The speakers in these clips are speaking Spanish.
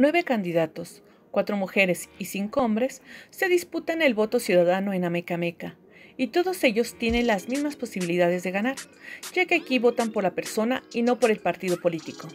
Nueve candidatos, cuatro mujeres y cinco hombres, se disputan el voto ciudadano en Amecameca, y todos ellos tienen las mismas posibilidades de ganar, ya que aquí votan por la persona y no por el partido político.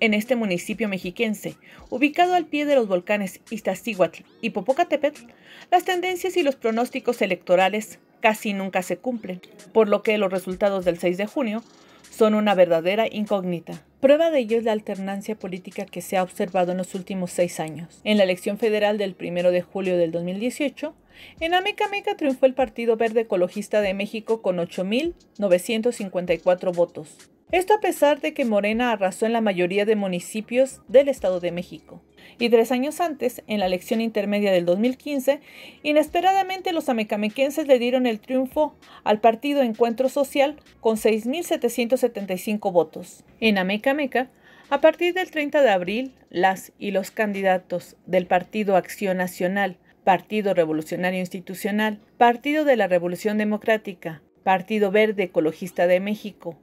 En este municipio mexiquense, ubicado al pie de los volcanes Iztaccíhuatl y Popocatépetl, las tendencias y los pronósticos electorales casi nunca se cumplen, por lo que los resultados del 6 de junio son una verdadera incógnita. Prueba de ello es la alternancia política que se ha observado en los últimos seis años. En la elección federal del 1 de julio del 2018, en Amecameca triunfó el Partido Verde Ecologista de México con 8.954 votos. Esto a pesar de que Morena arrasó en la mayoría de municipios del Estado de México. Y tres años antes, en la elección intermedia del 2015, inesperadamente los amecamequenses le dieron el triunfo al partido Encuentro Social con 6.775 votos. En Amecameca, a partir del 30 de abril, las y los candidatos del Partido Acción Nacional, Partido Revolucionario Institucional, Partido de la Revolución Democrática, Partido Verde Ecologista de México,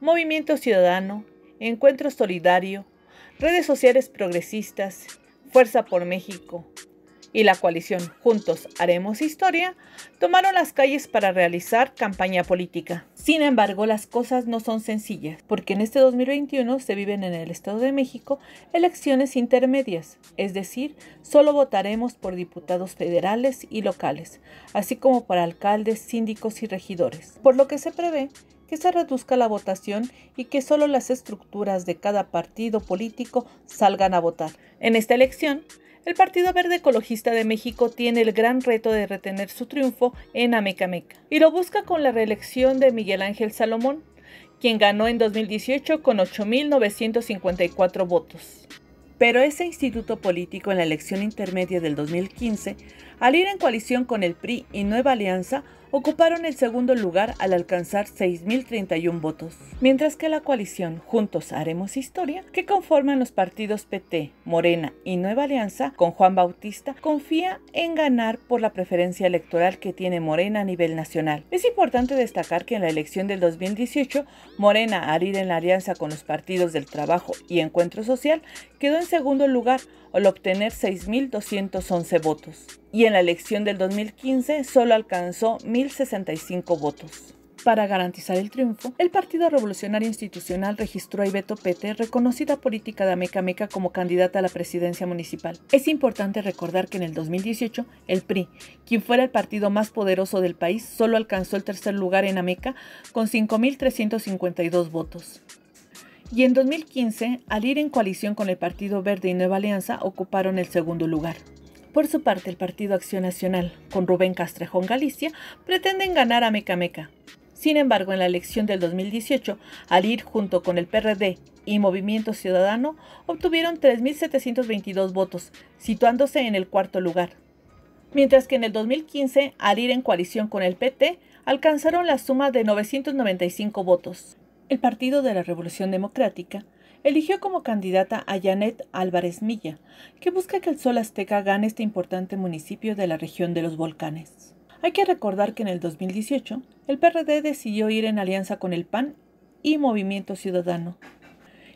Movimiento Ciudadano, Encuentro Solidario, redes sociales progresistas, Fuerza por México y la coalición Juntos Haremos Historia tomaron las calles para realizar campaña política. Sin embargo, las cosas no son sencillas, porque en este 2021 se viven en el Estado de México elecciones intermedias, es decir, solo votaremos por diputados federales y locales, así como por alcaldes, síndicos y regidores, por lo que se prevé que se reduzca la votación y que solo las estructuras de cada partido político salgan a votar. En esta elección, el Partido Verde Ecologista de México tiene el gran reto de retener su triunfo en Amecameca y lo busca con la reelección de Miguel Ángel Salomón, quien ganó en 2018 con 8.954 votos. Pero ese instituto político en la elección intermedia del 2015, al ir en coalición con el PRI y Nueva Alianza, ocuparon el segundo lugar al alcanzar 6.031 votos, mientras que la coalición Juntos Haremos Historia, que conforman los partidos PT, Morena y Nueva Alianza con Juan Bautista, confía en ganar por la preferencia electoral que tiene Morena a nivel nacional. Es importante destacar que en la elección del 2018, Morena, al ir en la alianza con los partidos del Trabajo y Encuentro Social, quedó en segundo lugar al obtener 6.211 votos, y en la elección del 2015 solo alcanzó 1.065 votos. Para garantizar el triunfo, el Partido Revolucionario Institucional registró a Ibeto Pete, reconocida política de ameca Ameca-Meca como candidata a la presidencia municipal. Es importante recordar que en el 2018, el PRI, quien fuera el partido más poderoso del país, solo alcanzó el tercer lugar en Ameca con 5.352 votos y en 2015, al ir en coalición con el Partido Verde y Nueva Alianza, ocuparon el segundo lugar. Por su parte, el Partido Acción Nacional, con Rubén Castrejón Galicia, pretenden ganar a Meca Meca. Sin embargo, en la elección del 2018, al ir junto con el PRD y Movimiento Ciudadano, obtuvieron 3.722 votos, situándose en el cuarto lugar. Mientras que en el 2015, al ir en coalición con el PT, alcanzaron la suma de 995 votos el Partido de la Revolución Democrática eligió como candidata a Janet Álvarez Milla, que busca que el Sol Azteca gane este importante municipio de la región de los volcanes. Hay que recordar que en el 2018 el PRD decidió ir en alianza con el PAN y Movimiento Ciudadano,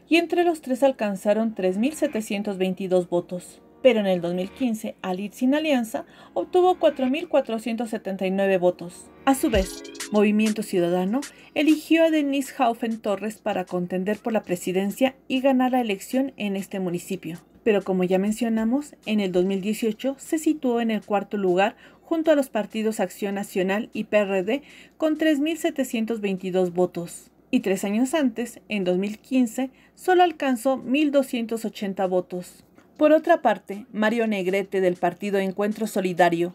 y entre los tres alcanzaron 3.722 votos pero en el 2015, al sin alianza, obtuvo 4.479 votos. A su vez, Movimiento Ciudadano eligió a Denise Haufen Torres para contender por la presidencia y ganar la elección en este municipio. Pero como ya mencionamos, en el 2018 se situó en el cuarto lugar junto a los partidos Acción Nacional y PRD con 3.722 votos y tres años antes, en 2015, solo alcanzó 1.280 votos. Por otra parte, Mario Negrete del partido Encuentro Solidario,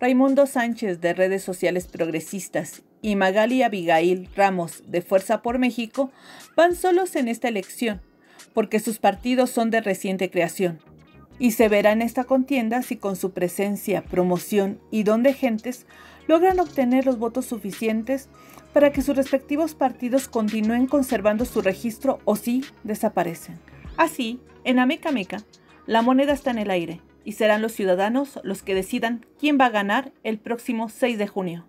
Raimundo Sánchez de redes sociales progresistas y Magali Abigail Ramos de Fuerza por México van solos en esta elección, porque sus partidos son de reciente creación. Y se verá en esta contienda si con su presencia, promoción y don de gentes logran obtener los votos suficientes para que sus respectivos partidos continúen conservando su registro o si desaparecen. Así, en Ameca, Meca, la moneda está en el aire y serán los ciudadanos los que decidan quién va a ganar el próximo 6 de junio.